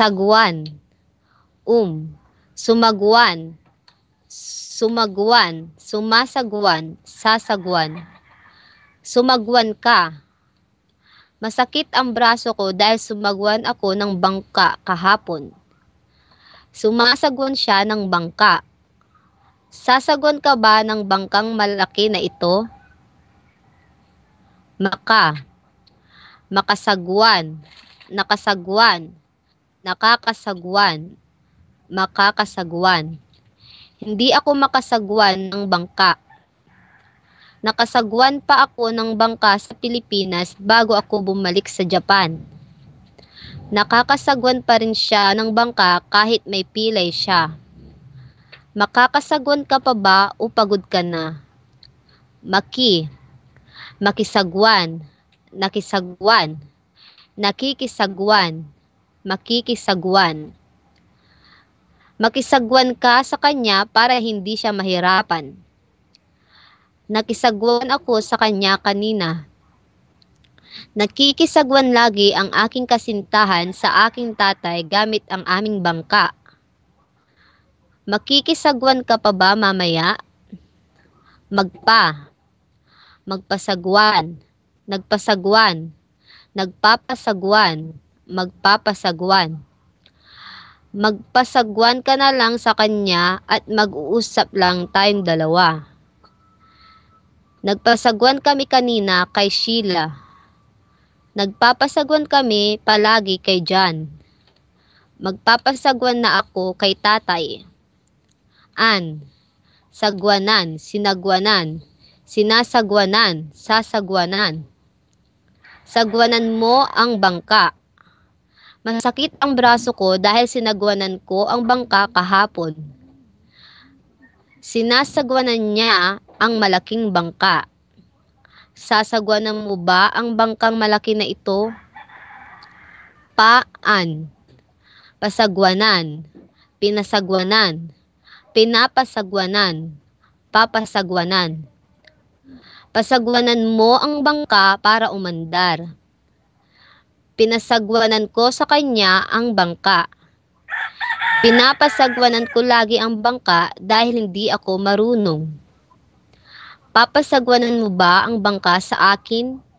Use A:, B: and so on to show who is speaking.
A: saguan um sumagwan sumagwan sumasagwan sasagwan sumagwan ka Masakit ang braso ko dahil sumagwan ako ng bangka kahapon. sumasagwan siya ng bangka. Sasagon ka ba ng bangkang malaki na ito? Maka. makasagwan nakasagwan nakakasagwan, makakasagwan. Hindi ako makasagwan ng bangka. Nakasagwan pa ako ng bangka sa Pilipinas bago ako bumalik sa Japan. Nakakasagwan pa rin siya ng bangka kahit may pilay siya. Makakasagwan ka pa ba o pagod ka na? Maki. Makisagwan. Nakisagwan. Nakikisagwan makikisagwan. Makisagwan ka sa kanya para hindi siya mahirapan. Nakisagwan ako sa kanya kanina. Nakikisagwan lagi ang aking kasintahan sa aking tatay gamit ang aming bangka. Makikisagwan ka pa ba mamaya? Magpa. Magpasagwan. Nagpasagwan. Nagpapasagwan magpapasagwan. Magpasagwan ka na lang sa kanya at mag-uusap lang tayong dalawa. Nagpasagwan kami kanina kay Sheila. Nagpapasagwan kami palagi kay John. Magpapasagwan na ako kay tatay. An, sagwanan, sinagwanan, sinasagwanan, sasagwanan. Sagwanan mo ang bangka. Masakit ang braso ko dahil sinagwanan ko ang bangka kahapon. Sinasagwanan niya ang malaking bangka. Sasagwanan mo ba ang bangkang malaki na ito? Paan. Pasagwanan. Pinasagwanan. Pinapasagwanan. Papasagwanan. Pasagwanan mo ang bangka para umandar Pinasagwanan ko sa kanya ang bangka. Pinapasagwanan ko lagi ang bangka dahil hindi ako marunong. Papasagwanan mo ba ang bangka sa akin?